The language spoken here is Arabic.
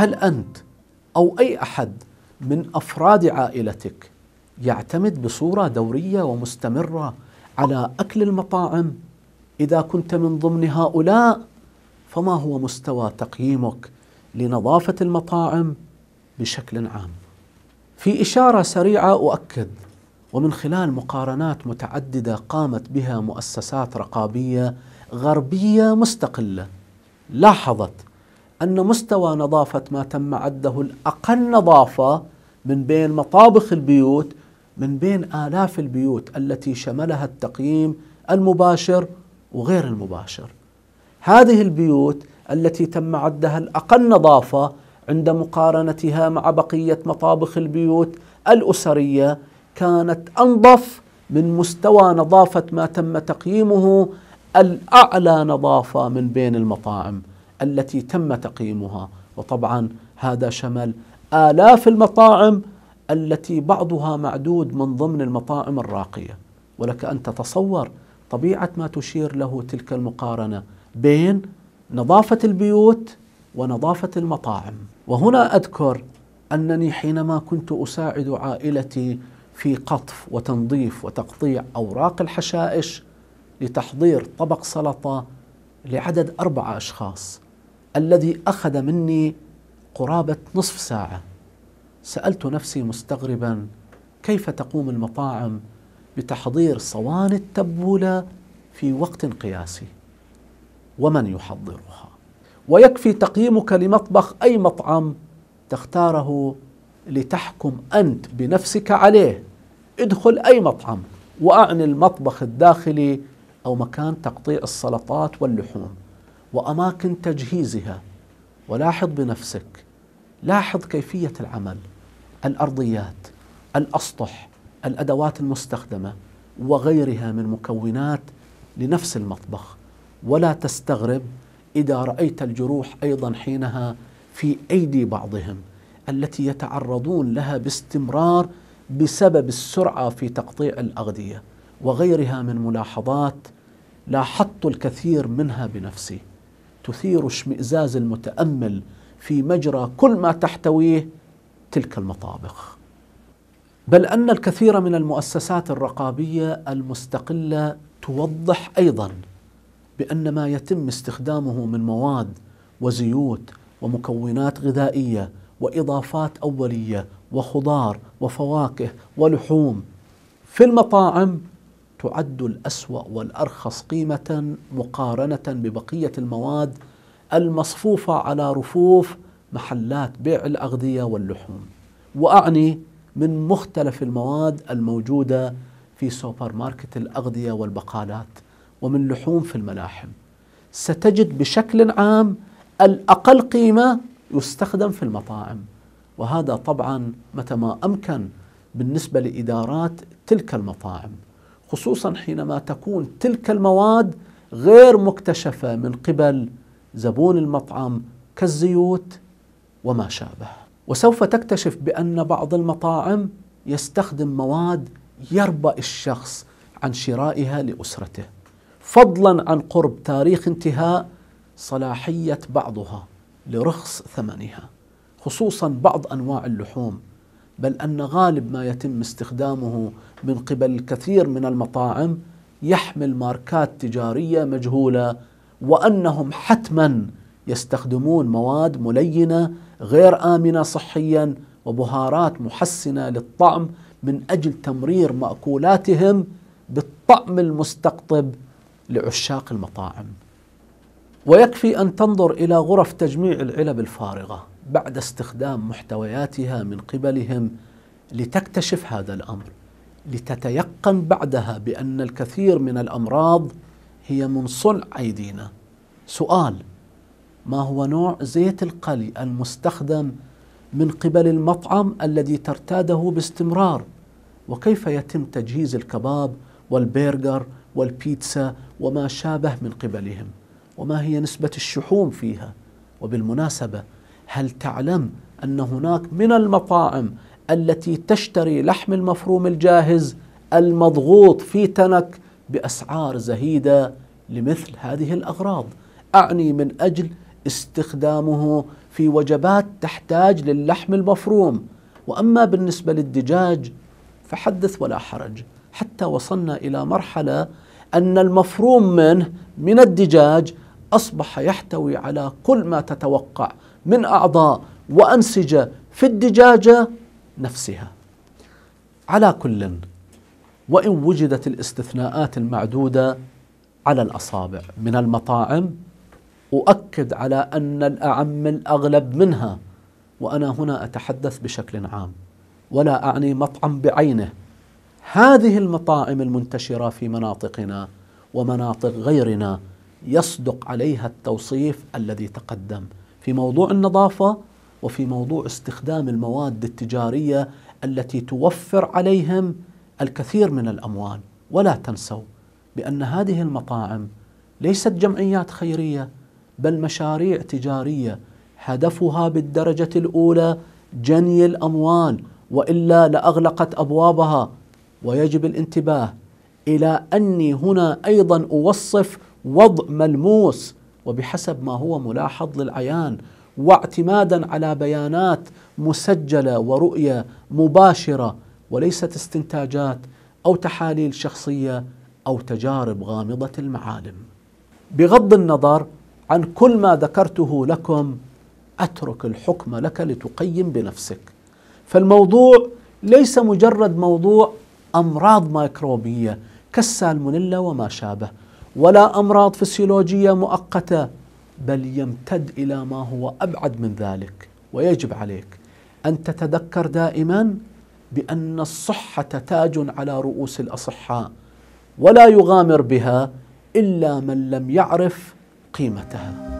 هل أنت أو أي أحد من أفراد عائلتك يعتمد بصورة دورية ومستمرة على أكل المطاعم إذا كنت من ضمن هؤلاء فما هو مستوى تقييمك لنظافة المطاعم بشكل عام في إشارة سريعة أؤكد ومن خلال مقارنات متعددة قامت بها مؤسسات رقابية غربية مستقلة لاحظت أن مستوى نظافة ما تم عده الأقل نظافة من بين مطابخ البيوت من بين آلاف البيوت التي شملها التقييم المباشر وغير المباشر. هذه البيوت التي تم عدها الأقل نظافة عند مقارنتها مع بقية مطابخ البيوت الأسرية كانت أنظف من مستوى نظافة ما تم تقييمه الأعلى نظافة من بين المطاعم. التي تم تقييمها وطبعا هذا شمل آلاف المطاعم التي بعضها معدود من ضمن المطاعم الراقية ولك أن تتصور طبيعة ما تشير له تلك المقارنة بين نظافة البيوت ونظافة المطاعم وهنا أذكر أنني حينما كنت أساعد عائلتي في قطف وتنظيف وتقطيع أوراق الحشائش لتحضير طبق سلطة لعدد أربعة أشخاص الذي اخذ مني قرابه نصف ساعه سالت نفسي مستغربا كيف تقوم المطاعم بتحضير صواني التبوله في وقت قياسي ومن يحضرها ويكفي تقييمك لمطبخ اي مطعم تختاره لتحكم انت بنفسك عليه ادخل اي مطعم واعني المطبخ الداخلي او مكان تقطيع السلطات واللحوم واماكن تجهيزها ولاحظ بنفسك لاحظ كيفيه العمل الارضيات الاسطح الادوات المستخدمه وغيرها من مكونات لنفس المطبخ ولا تستغرب اذا رايت الجروح ايضا حينها في ايدي بعضهم التي يتعرضون لها باستمرار بسبب السرعه في تقطيع الاغذيه وغيرها من ملاحظات لاحظت الكثير منها بنفسي تثير اشمئزاز المتامل في مجرى كل ما تحتويه تلك المطابخ بل ان الكثير من المؤسسات الرقابيه المستقله توضح ايضا بان ما يتم استخدامه من مواد وزيوت ومكونات غذائيه واضافات اوليه وخضار وفواكه ولحوم في المطاعم تعد الأسوأ والأرخص قيمة مقارنة ببقية المواد المصفوفة على رفوف محلات بيع الأغذية واللحوم وأعني من مختلف المواد الموجودة في سوبر ماركت الأغذية والبقالات ومن لحوم في الملاحم ستجد بشكل عام الأقل قيمة يستخدم في المطاعم وهذا طبعا متى ما أمكن بالنسبة لإدارات تلك المطاعم خصوصا حينما تكون تلك المواد غير مكتشفه من قبل زبون المطعم كالزيوت وما شابه وسوف تكتشف بان بعض المطاعم يستخدم مواد يربا الشخص عن شرائها لاسرته فضلا عن قرب تاريخ انتهاء صلاحيه بعضها لرخص ثمنها خصوصا بعض انواع اللحوم بل ان غالب ما يتم استخدامه من قبل الكثير من المطاعم يحمل ماركات تجاريه مجهوله وانهم حتما يستخدمون مواد ملينه غير امنه صحيا وبهارات محسنه للطعم من اجل تمرير ماكولاتهم بالطعم المستقطب لعشاق المطاعم ويكفي ان تنظر الى غرف تجميع العلب الفارغه بعد استخدام محتوياتها من قبلهم لتكتشف هذا الامر لتتيقن بعدها بان الكثير من الامراض هي من صنع ايدينا سؤال ما هو نوع زيت القلي المستخدم من قبل المطعم الذي ترتاده باستمرار وكيف يتم تجهيز الكباب والبرجر والبيتزا وما شابه من قبلهم وما هي نسبه الشحوم فيها وبالمناسبه هل تعلم ان هناك من المطاعم التي تشتري لحم المفروم الجاهز المضغوط في تنك باسعار زهيده لمثل هذه الاغراض اعني من اجل استخدامه في وجبات تحتاج للحم المفروم واما بالنسبه للدجاج فحدث ولا حرج حتى وصلنا الى مرحله ان المفروم منه من الدجاج اصبح يحتوي على كل ما تتوقع من أعضاء وأنسجة في الدجاجة نفسها على كل وإن وجدت الاستثناءات المعدودة على الأصابع من المطاعم أؤكد على أن الأعم الأغلب منها وأنا هنا أتحدث بشكل عام ولا أعني مطعم بعينه هذه المطاعم المنتشرة في مناطقنا ومناطق غيرنا يصدق عليها التوصيف الذي تقدم في موضوع النظافه وفي موضوع استخدام المواد التجاريه التي توفر عليهم الكثير من الاموال ولا تنسوا بان هذه المطاعم ليست جمعيات خيريه بل مشاريع تجاريه هدفها بالدرجه الاولى جني الاموال والا لاغلقت ابوابها ويجب الانتباه الى اني هنا ايضا اوصف وضع ملموس وبحسب ما هو ملاحظ للعيان واعتمادا على بيانات مسجله ورؤيه مباشره وليست استنتاجات او تحاليل شخصيه او تجارب غامضه المعالم. بغض النظر عن كل ما ذكرته لكم اترك الحكم لك لتقيم بنفسك. فالموضوع ليس مجرد موضوع امراض ميكروبيه كالسالمونيلا وما شابه، ولا امراض فسيولوجيه مؤقته بل يمتد الى ما هو ابعد من ذلك ويجب عليك ان تتذكر دائما بان الصحه تاج على رؤوس الاصحاء ولا يغامر بها الا من لم يعرف قيمتها